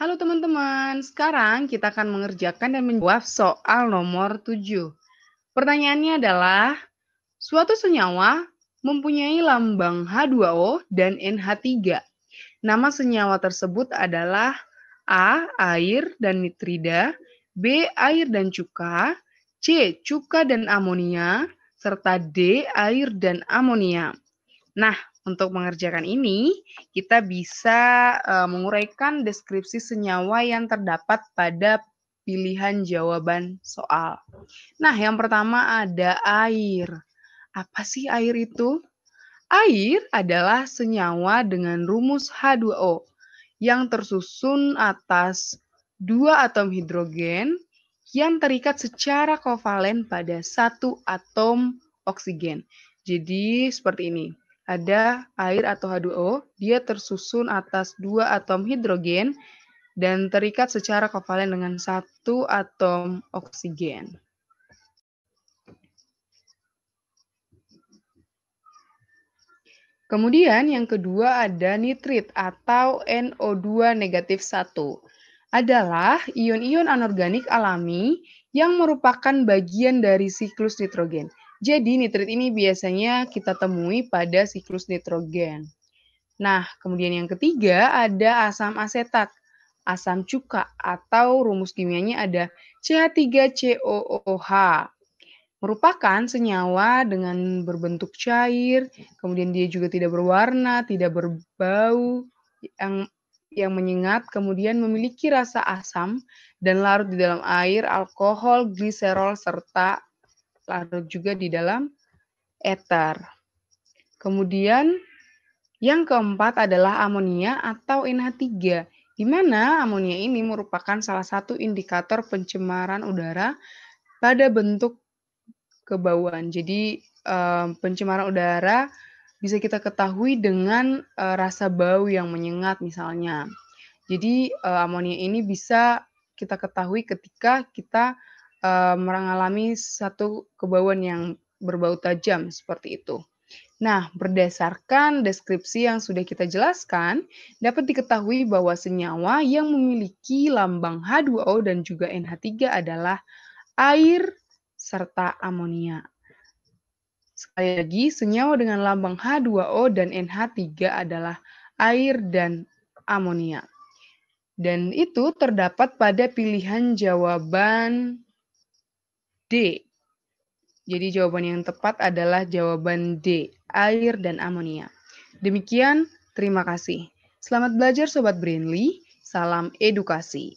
Halo teman-teman, sekarang kita akan mengerjakan dan menjawab soal nomor 7. Pertanyaannya adalah, suatu senyawa mempunyai lambang H2O dan NH3. Nama senyawa tersebut adalah A. Air dan nitrida, B. Air dan cuka, C. Cuka dan amonia, serta D. Air dan amonia. Nah, untuk mengerjakan ini, kita bisa uh, menguraikan deskripsi senyawa yang terdapat pada pilihan jawaban soal. Nah, yang pertama ada air. Apa sih air itu? Air adalah senyawa dengan rumus H2O yang tersusun atas dua atom hidrogen yang terikat secara kovalen pada satu atom oksigen. Jadi seperti ini ada air atau H2O, dia tersusun atas dua atom hidrogen dan terikat secara kovalen dengan satu atom oksigen. Kemudian yang kedua ada nitrit atau NO2 negatif 1. Adalah ion-ion anorganik alami yang merupakan bagian dari siklus nitrogen. Jadi nitrit ini biasanya kita temui pada siklus nitrogen. Nah, kemudian yang ketiga ada asam asetat, asam cuka atau rumus kimianya ada CH3COOH. Merupakan senyawa dengan berbentuk cair, kemudian dia juga tidak berwarna, tidak berbau, yang yang menyengat, kemudian memiliki rasa asam dan larut di dalam air, alkohol, gliserol, serta larut juga di dalam eter. Kemudian yang keempat adalah amonia atau NH3, di mana amonia ini merupakan salah satu indikator pencemaran udara pada bentuk kebauan. Jadi eh, pencemaran udara bisa kita ketahui dengan eh, rasa bau yang menyengat misalnya. Jadi eh, amonia ini bisa kita ketahui ketika kita Eh, mengalami satu kebauan yang berbau tajam seperti itu. Nah, berdasarkan deskripsi yang sudah kita jelaskan, dapat diketahui bahwa senyawa yang memiliki lambang H2O dan juga NH3 adalah air serta amonia. Sekali lagi, senyawa dengan lambang H2O dan NH3 adalah air dan amonia. Dan itu terdapat pada pilihan jawaban D. Jadi jawaban yang tepat adalah jawaban D, air dan amonia. Demikian, terima kasih. Selamat belajar Sobat Brainly, salam edukasi.